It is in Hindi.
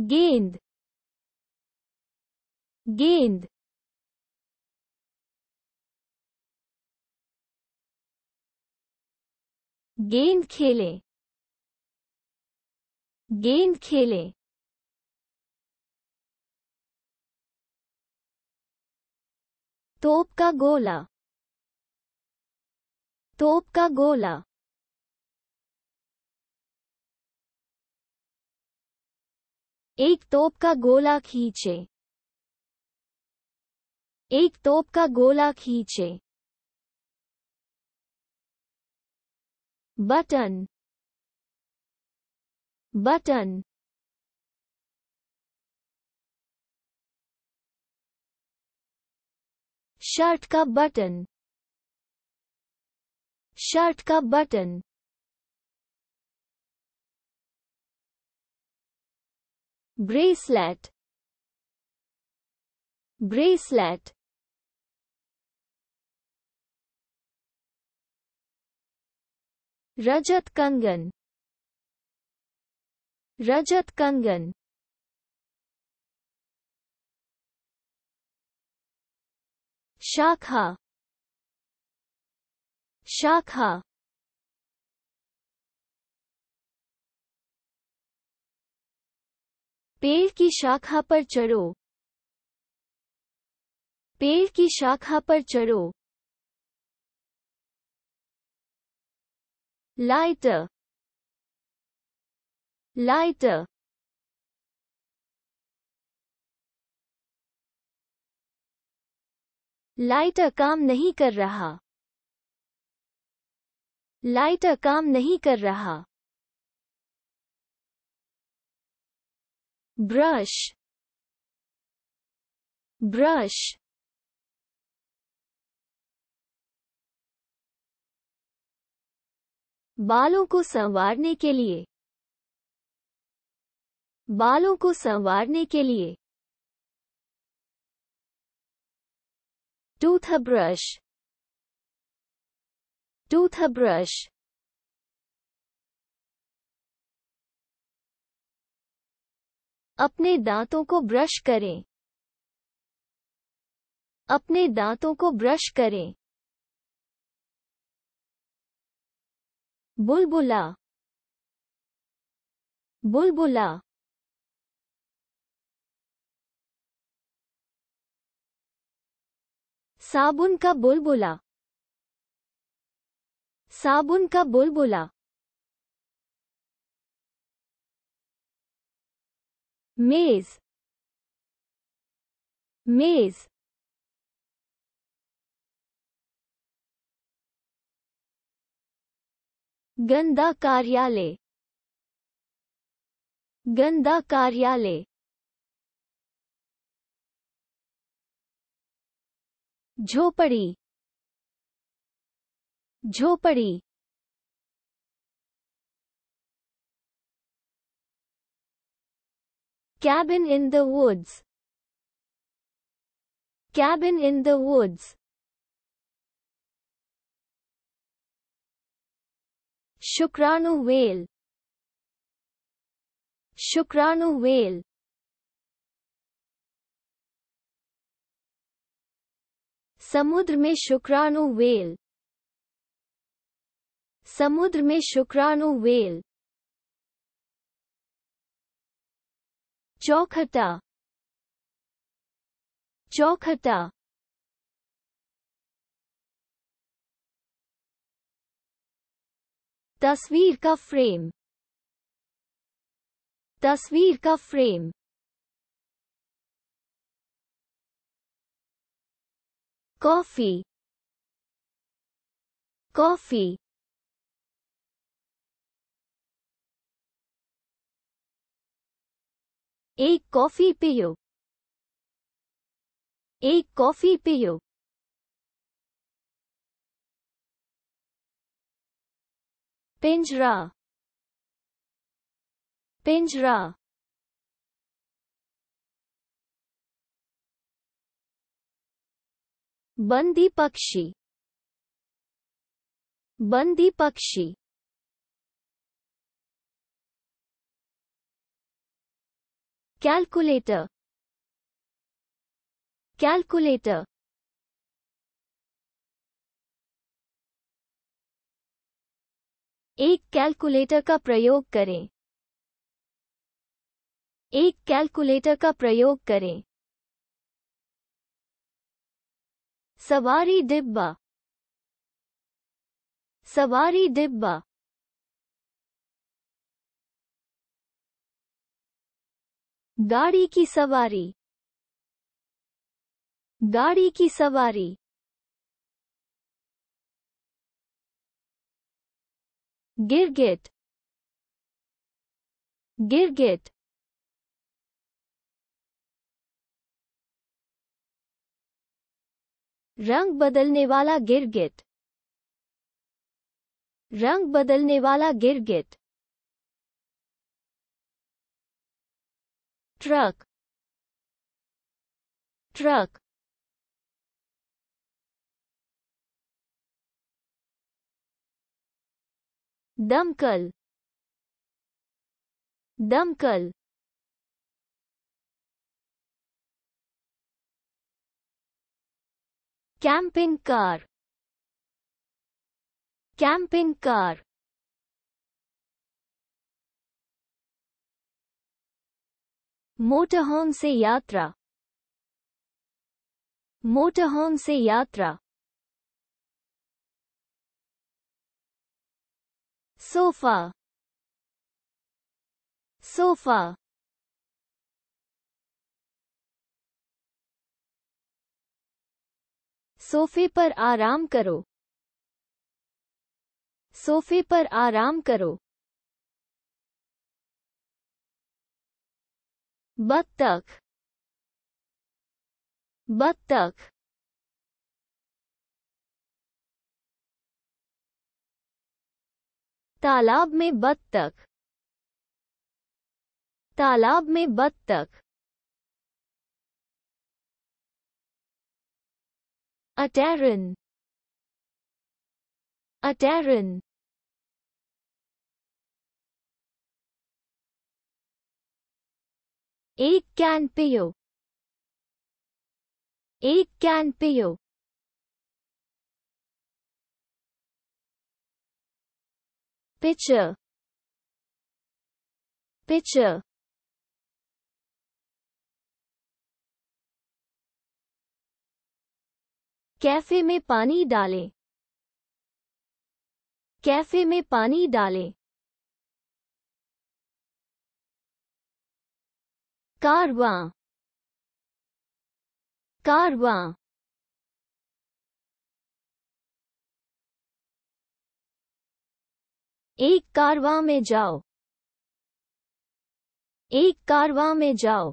गेंद गेंद गेंद खेले गेंद खेले तोप का गोला तोप का गोला एक तोप का गोला खींचे एक तोप का गोला खींचे बटन बटन शर्ट का बटन शर्ट का button bracelet bracelet Rajat Kangan Rajat Kangan Shakha Shakha पेड़ की शाखा पर चढ़ो पेड़ की शाखा पर चढ़ो लाइट लाइट लाइटर काम नहीं कर रहा लाइटर काम नहीं कर रहा brush brush बालों को संवारने के लिए बालों को संवारने के लिए टूथब्रश टूथब्रश अपने दांतों को ब्रश करें अपने दांतों को ब्रश करें बुलबुला बुलबुला साबुन का बुलबुला साबुन का बुलबुला मेज मेज गंदा कार्यालय गंदा कार्यालय झोपड़ी झोपड़ी Cabin in the woods. Cabin in the woods. शुक्राणु वेल शुक्राणु वेल समुद्र में शुक्राणु वेल समुद्र में शुक्राणु वेल चौखटा चौखटा तस्वीर का फ्रेम तस्वीर का फ्रेम कॉफी कॉफी एक कॉफी पियो एक कॉफी पियो पिंजरा पिंजरा बंदी पक्षी बंदी पक्षी calculator calculator एक कैलकुलेटर का प्रयोग करें एक कैलकुलेटर का प्रयोग करें सवारी डिब्बा सवारी डिब्बा गाड़ी की सवारी गाड़ी की सवारी गिरगिट गिरगिट रंग बदलने वाला गिरगिट रंग बदलने वाला गिरगिट truck truck दमकल दमकल camping car camping car motorhome से यात्रा मोटरहोम से यात्रा सोफा सोफा सोफे पर आराम करो सोफे पर आराम करो बत्तख बत्तख तालाब में बत्तख तालाब में बत्तख अटैरन अटैरन एक कैन पियो एक कैन पियो पिचर पिचर कैफे में पानी डालें कैफे में पानी डालें कारवां कारवां एक कारवां में जाओ एक कारवां में जाओ